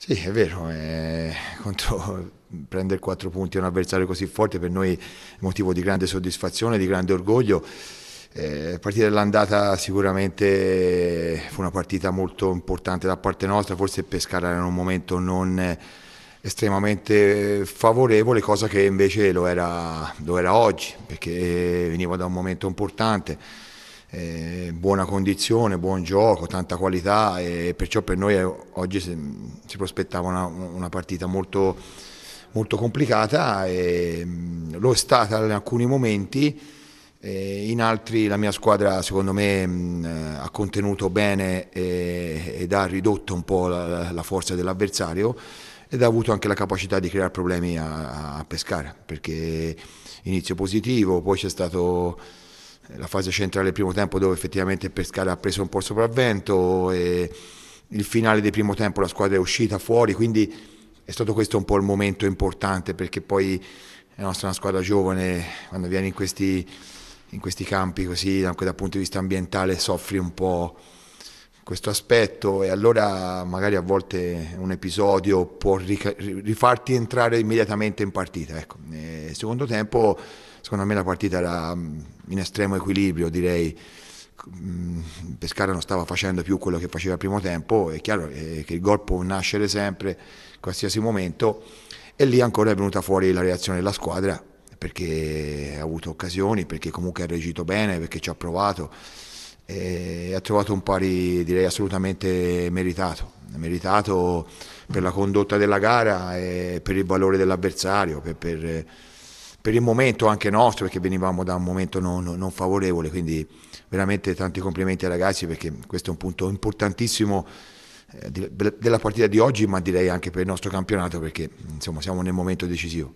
Sì, è vero, eh, contro, prendere quattro punti a un avversario così forte per noi è motivo di grande soddisfazione, di grande orgoglio. Eh, partita dell'andata sicuramente fu una partita molto importante da parte nostra, forse Pescara era in un momento non estremamente favorevole, cosa che invece lo era, lo era oggi, perché veniva da un momento importante eh, buona condizione, buon gioco, tanta qualità e perciò per noi oggi si, prospettava una, una partita molto, molto complicata e mm, lo è stata in alcuni momenti, in altri la mia squadra secondo me mm, eh, ha contenuto bene ed ha ridotto un po' la, forza dell'avversario ed ha avuto anche la capacità di creare problemi a, a Pescara perché inizio positivo, poi c'è stato la fase centrale del primo tempo dove effettivamente Pescara ha preso un po' il sopravvento e il finale del primo tempo la squadra è uscita fuori, quindi è stato questo un po' il momento importante perché poi la nostra è una squadra giovane, quando viene in questi, in questi campi così, anche dal punto di vista ambientale, soffri un po' questo aspetto e allora magari a volte un episodio può rifarti entrare immediatamente in partita. Ecco. Nel secondo tempo, secondo me la partita era mm, in estremo equilibrio, direi. Mm, Pescara non stava facendo più quello che faceva al primo tempo, è chiaro eh, che il gol può nascere sempre, in qualsiasi momento, e lì ancora è venuta fuori la reazione della squadra perché ha avuto occasioni, perché comunque ha reagito bene, perché ci ha provato e ha trovato un pari direi assolutamente meritato, meritato per la condotta della gara e per il valore dell'avversario, per, per, per, il momento anche nostro perché venivamo da un momento non, non favorevole, quindi veramente tanti complimenti ai ragazzi perché questo è un punto importantissimo eh, della partita di oggi ma direi anche per il nostro campionato perché insomma siamo nel momento decisivo.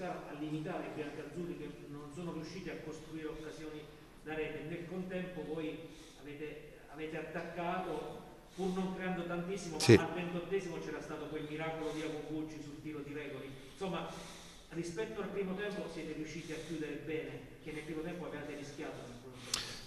sta a limitare i biancazzurri che non sono riusciti a costruire occasioni da rete. Nel contempo voi avete, avete attaccato pur non creando tantissimo, sì. ma al ventottesimo c'era stato quel miracolo di Agogucci sul tiro di Regoli. Insomma, rispetto al primo tempo siete riusciti a chiudere bene, che nel primo tempo avevate rischiato.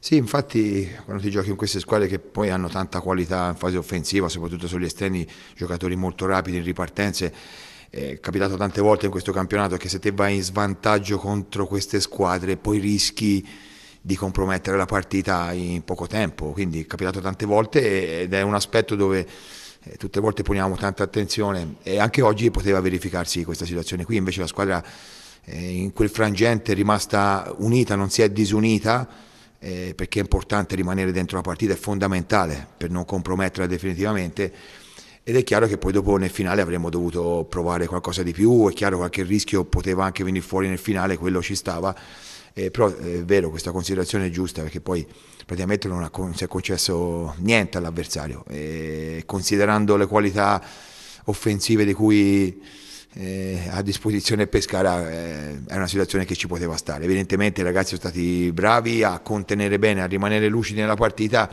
Sì, infatti quando ti giochi in queste squadre che poi hanno tanta qualità in fase offensiva, soprattutto sugli esterni, giocatori molto rapidi in ripartenze, è capitato tante volte in questo campionato che se te vai in svantaggio contro queste squadre poi rischi di compromettere la partita in poco tempo, quindi è capitato tante volte ed è un aspetto dove eh, tutte le volte poniamo tanta attenzione e anche oggi poteva verificarsi questa situazione qui, invece la squadra eh, in quel frangente è rimasta unita, non si è disunita eh, perché è importante rimanere dentro la partita, è fondamentale per non comprometterla definitivamente ed è chiaro che poi dopo nel finale avremmo dovuto provare qualcosa di più, è chiaro qualche rischio poteva anche venire fuori nel finale, quello ci stava, eh, però è vero questa considerazione è giusta perché poi praticamente non, ha, non si è concesso niente all'avversario, eh, considerando le qualità offensive di cui eh, a disposizione Pescara eh, è una situazione che ci poteva stare, evidentemente i ragazzi sono stati bravi a contenere bene, a rimanere lucidi nella partita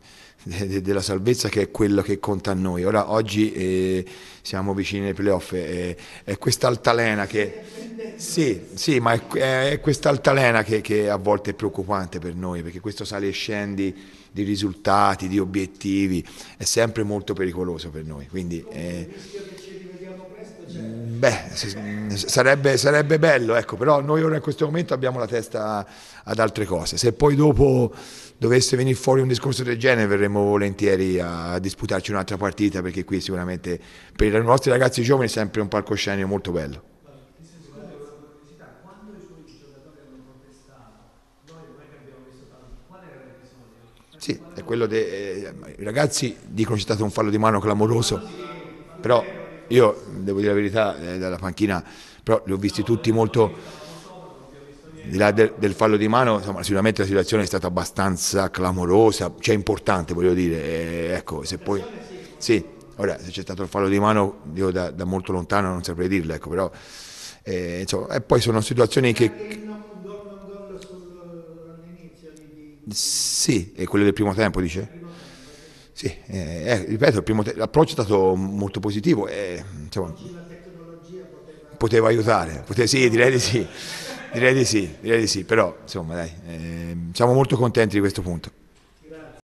della salvezza che è quello che conta a noi. Ora oggi eh, siamo vicini ai playoff, eh, è quest'altalena che... Sì, sì, ma è, è quest'altalena che, che, a volte è preoccupante per noi, perché questo sale e scendi di risultati, di obiettivi, è sempre molto pericoloso per noi. Quindi, eh, beh, sarebbe, sarebbe bello, ecco, però noi ora in questo momento abbiamo la testa ad altre cose. Se poi dopo dovesse venire fuori un discorso del genere verremmo volentieri a disputarci un'altra partita perché qui sicuramente per i nostri ragazzi giovani è sempre un palcoscenico molto bello. Sì, è quello dei eh, ragazzi dicono c'è stato un fallo di mano clamoroso, però io devo dire la verità, eh, dalla panchina, però li ho visti tutti molto di là del, del, fallo di mano, insomma, sicuramente la situazione è stata abbastanza clamorosa, cioè importante voglio dire, e, eh, ecco, se poi... Sì, ora se c'è stato il fallo di mano io da, da molto lontano non saprei dirlo, ecco, però... Eh, insomma, e poi sono situazioni che... Sì, è quello del primo tempo dice? Sì, eh, eh, ripeto, te- l'approccio è stato molto positivo. E, insomma, poteva aiutare, poteva, sì, direi di sì, direi di sì, direi di sì, però insomma dai, eh, siamo molto contenti di questo punto.